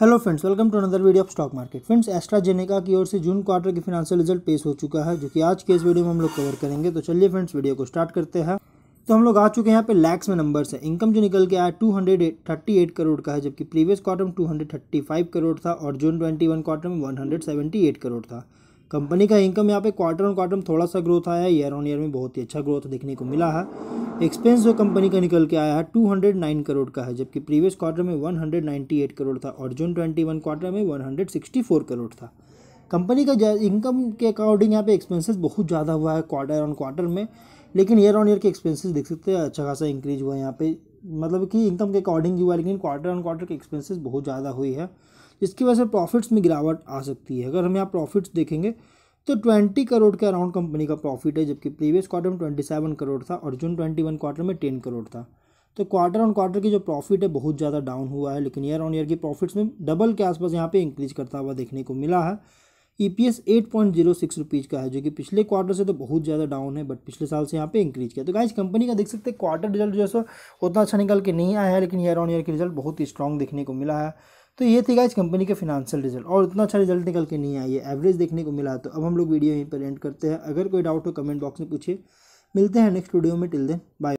hello friends welcome to another video of stock market friends AstraZeneca की ओर से June quarter के financial result पेश हो चुका है जो कि आज के इस वीडियो में हम लोग कवर करेंगे तो चलिए फ्रेंड्स वीडियो को स्टार्ट करते हैं तो हम लोग आ चुके हैं यहाँ पे लैक्स में नंबर्स है इनकम जो निकल के आया two hundred thirty eight crore का है जबकि प्रीवियस क्वार्टर में टू थर्टी फाइव करोड़ था और जून ट्वेंटी वन क्वार्टर में one hundred seventy eight crore था कंपनी का इनकम यहाँ पे क्वार्टर ऑन क्वार्टर में थोड़ा सा ग्रोथ आया है ईयर ऑन ईयर में बहुत ही अच्छा ग्रोथ देखने को मिला है एक्सपेंस जो कंपनी का निकल के आया है 209 करोड़ का है जबकि प्रीवियस क्वार्टर में 198 करोड़ था और जून 21 क्वार्टर में 164 करोड़ था कंपनी का इनकम के अकॉर्डिंग यहाँ पे एक्सपेंसेस बहुत ज़्यादा हुआ है क्वार्टर ऑन क्वार्टर में लेकिन ईयर ऑन ईयर के एक्सपेंसिस देख सकते हैं अच्छा खासा इंक्रीज हुआ है यहाँ पे मतलब कि इनकम के अकॉर्डिंग ही हुआ लेकिन क्वार्टर ऑन क्वार्टर के एक्सपेंसेस बहुत ज़्यादा हुई है जिसकी वजह से प्रॉफिट्स में गिरावट आ सकती है अगर हम यहाँ प्रॉफिट्स देखेंगे तो ट्वेंटी करोड़ के अराउंड कंपनी का प्रॉफिट है जबकि प्रीवियस क्वार्टर में ट्वेंटी सेवन करोड़ था और जून ट्वेंटी वन क्वार्टर में टेन करोड़ था तो क्वार्टर ऑन क्वार्टर की जो प्रॉफिट है बहुत ज़्यादा डाउन हुआ है लेकिन ईयर ऑन ईयर की प्रॉफिट्स में डबल के आसपास यहाँ पे इंक्रीज करता हुआ देखने को मिला है E P S eight point zero six rupees का है जो कि पिछले क्वार्टर से तो बहुत ज़्यादा डाउन है बट पिछले साल से यहाँ पे इंक्रीज किया तो गाइज कंपनी का देख सकते हैं क्वार्टर रिजल्ट जो है उतना अच्छा निकल के नहीं आया है लेकिन ईयर ऑन ईयर के रिजल्ट बहुत ही स्ट्रॉन्ग देखने को मिला है तो ये थी गाइज कंपनी के फिनेंशियल रिजल्ट और उतना अच्छा रिजल्ट निकल के नहीं आया है एवरेज देखने को मिला तो अब हम लोग वीडियो यहीं पर एंड करते हैं अगर कोई डाउट हो कमेंट बॉक्स में पूछिए मिलते हैं नेक्स्ट वीडियो में टिल देन बाय